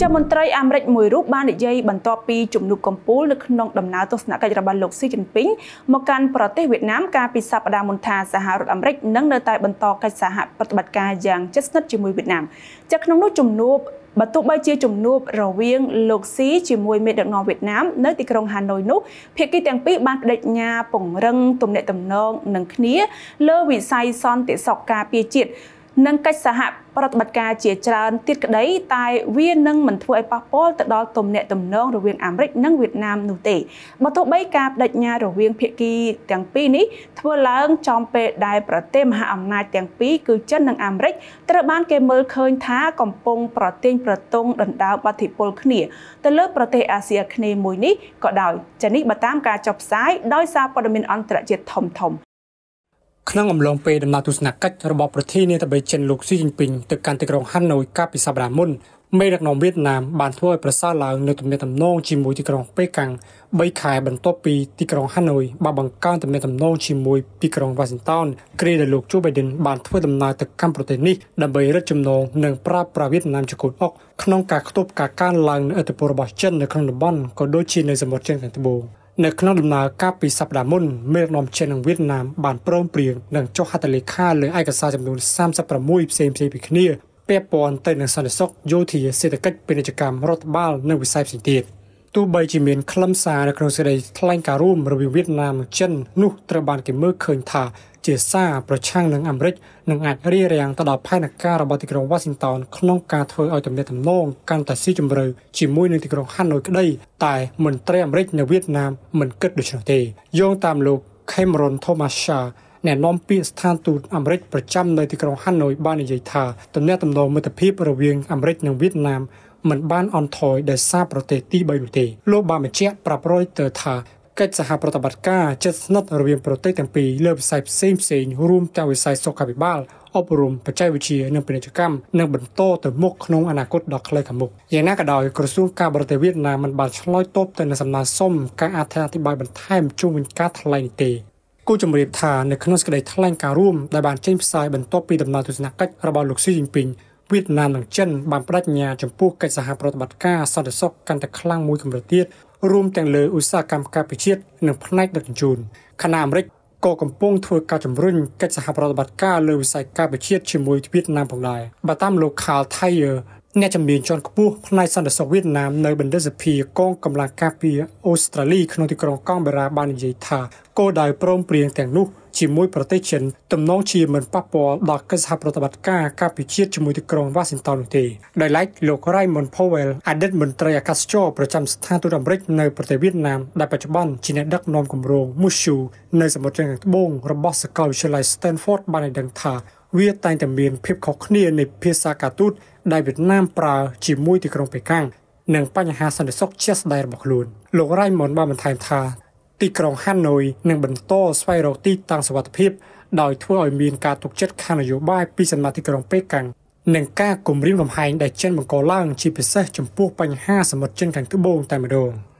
ជាមន្ត្រីអាមេរិកមួយរូបបាននិយាយបន្ទាប់ពីជំនួបកំពូលនៅក្នុងដំណើរទស្សនកិច្ចរបស់លោកស៊ីជីនពីងមកកាន់ប្រទេសវៀតណាមកាលពីសប្តាហ៍មុនថាសហរដ្ឋអាមេរិកនឹងនៅតែបន្តកិច្ចសហប្រតិបត្តិការយ៉ាងជិតស្និទ្ធជាមួយវៀតណាមជាក្នុងនោះជំនួបបើទោះបីជាជំនួបរវាង លោកស៊ីជាមួយមេដឹកនាំវៀតណាមនៅទីក្រុងហាណូយនោះ ភាគីទាំងពីរបានបដិញ្ញាពង្រឹងទំនាក់ទំនងនឹងគ្នា លើវិស័យសន្តិសុខការពារជាតិនិងកិច្ចសហប្រតិបត្តិការជាច្រើនទៀតក្តីតែវានឹងមិនធ្វើឲ្យប៉ះពាល់ទៅដល់ទំនាក់ទំនង រវាងអាមេរិកនិងវៀតណាមនោះទេបើទោះបីការបដិញ្ញារវាងភាគី ទាំងពីរនេះធ្វើឡើងចំពេលដែលប្រទេសមហាអំណាចទាំងពីរគឺចិននិងអាមេរិកត្រូវបានគេមើលឃើញថាកំពុងប្រទែងប្រទង់ដណ្ដើមអធិបុលគ្នា ទៅលើ ប្រទេសអាស៊ីអាគ្នេយ៍មួយនេះក៏ដោយចានេះបើតាមការចុះផ្សាយដោយសារព័ត៌មានអន្តរជាតិធំៗក្នុងអំឡុងពេលដំណើរទស្សនកិច្ចរបស់ប្រធានាធិបតីចិនលោកស៊ីជីនពីងទៅកាន់ទីក្រុងហាណូយកាលពីសប្តាហ៍មុនមេដឹកនាំវៀតណាមបានធ្វើឲ្យប្រសើរឡើងនៅទំនាក់ទំនងជាមួយទីក្រុងប៉េកាំង3ខែបន្ទាប់ពីទីក្រុងហាណូយបានបង្កើនទំនាក់ទំនងជាមួយទីក្រុងវ៉ាស៊ីនតោនគ្រាដែលលោកជូបៃដិនបានធ្វើដំណើរទៅកាន់ប្រទេសនេះដើម្បីរឹតចំណងនិងប្រាប់ប្រាវៀតណាមចង្កូតអុកក្នុងការគប់ការកើនឡើងនៃឥទ្ធិពលរបស់ចិននៅក្នុងតំបន់ក៏ដូចជានៅសមុទ្រចិនខាងត្បូង។នៅក្នុងដំណើរការពីសប្តាហ៍មុនមេដឹកនាំចិននិងវៀតណាមបានព្រមព្រៀងនឹងចុះហត្ថលេខាលើឯកសារចំនួន36ផ្សេងៗពីគ្នាពាក់ព័ន្ធទៅនឹងសន្តិសុខយោធាសេដ្ឋកិច្ចពាណិជ្ជកម្មរដ្ឋបាលនិងវិស័យផ្សេងទៀតទោះបីជាមានខ្លឹមសារនៅក្នុងសេចក្តីថ្លែងការណ៍រួមរវាងវៀតណាមនិងចិននោះត្រូវបានគេមើលឃើញថាជាសារប្រឆាំងនឹងអាមេរិកនឹងអាចរារាំងទៅដល់ផែនការរបស់ទីក្រុង Washington ក្នុងការធ្វើឲ្យទំនាក់ទំនងកាន់តែស៊ីជម្រៅជាមួយនឹងទីក្រុងហាណូយក្តីតែមន្ត្រីអាមេរិកនៅវៀតណាមមិនគិតដូច្នោះទេយោងតាមលោក Cameron Thomasha អ្នកនាំពាក្យស្ថានទូតអាមេរិកប្រចាំនៅទីក្រុងហាណូយបាននិយាយថាទំនាក់ទំនងមិត្តភាពរវាងអាមេរិកនិងវៀតណាមមិនបានអន់ថយដោយសារប្រទេសទី3នោះទេលោកបានបញ្ជាក់ប្រាប់រយទៅថាកិច្ចសហប្រតិបត្តិការជិតស្និទ្ធរវាងប្រទេសទាំងពីរលើវិស័យផ្សេងផ្សេងរួមទាំងវិស័យសុខាភិបាលអប់រំបច្ចេកវិទ្យានិងពាណិជ្ជកម្មនឹងបន្តទៅមុខក្នុងអនាគតដ៏ខ្លីខាងមុខយ៉ាងណាក៏ដោយក្រសួងការបរទេសវៀតណាមមិនបានឆ្លើយតបទៅនឹងសំណើសុំការអធិប្បាយបន្ថែមជុំវិញការថ្លែងនេះទេគូជំរាបថានៅក្នុងសេចក្តីថ្លែងការណ៍រួមដែលបានចេញផ្សាយបន្ទាប់ពីដំណើរទស្សនកិច្ចរបស់លោកស៊ីជីនពីងវៀតណាមនិងចិនបានបដិញ្ញាចំពោះកិច្ចសហប្រតិបត្តិការសន្តិសុខកាន់តែខ្លាំងមួយកម្រិតទៀតរួមទាំងលើឧស្សាហកម្មការពិជាតិនិងផ្នែកដឹកជញ្ជូនខណៈអាមេរិកក៏កំពុងធ្វើការជំរុញកិច្ចសហប្រតិបត្តិការលើវិស័យការពិជាតិជាមួយវៀតណាមផងដែរបើតាមលោក Karl Thayer អ្នកជំនាញជាន់ខ្ពស់ផ្នែកសន្តិសុខវៀតណាមនៅបណ្ឌិតសភាកងកម្លាំងការពារអូស្ត្រាលីក្នុងទីក្រុងកង់បេរ៉ាបាននិយាយថាគោលដៅព្រមព្រៀងទាំងនោះជាមួយប្រទេសចិនទំនងជាមិនប៉ះពាល់ដល់កិច្ចសហប្រតិបត្តិការការពិជាតិជាមួយទីក្រុង Washington នោះទេដោយឡែកលោក Raymond Powell អតីតមន្ត្រីអាកាសចរប្រចាំស្ថានទូតអាមេរិកនៅប្រទេសវៀតណាម ដែលបច្ចុប្បន្នជាអ្នកដឹកនាំគម្រោង Mushu នៅសមុទ្រខាងត្បូងរបស់សាកលវិទ្យាល័យ Stanford បានឲ្យដឹងថា វាតែងតែមាន ភាពខុសគ្នានៃភាសាកាទូតដែលវៀតណាមប្រើជាមួយទីក្រុងប៉េកាំងនិងបញ្ហាសន្តិសុខជាស្ដែងរបស់ខ្លួនលោក Raymond បានបន្ថែមថាទីក្រុងហាណូយនឹងបន្តស្វែងរកទីតាំងសុវត្ថិភាពដោយធ្វើឲ្យមានការទុកចិត្តខាងនយោបាយពីសំណាក់ទីក្រុងប៉េកាំងនិងការគម្រាមកំហែងដែលចិនបង្កឡើងជាពិសេសចំពោះបញ្ហាសមុទ្រចិនខាងត្បូងតែម្ដង។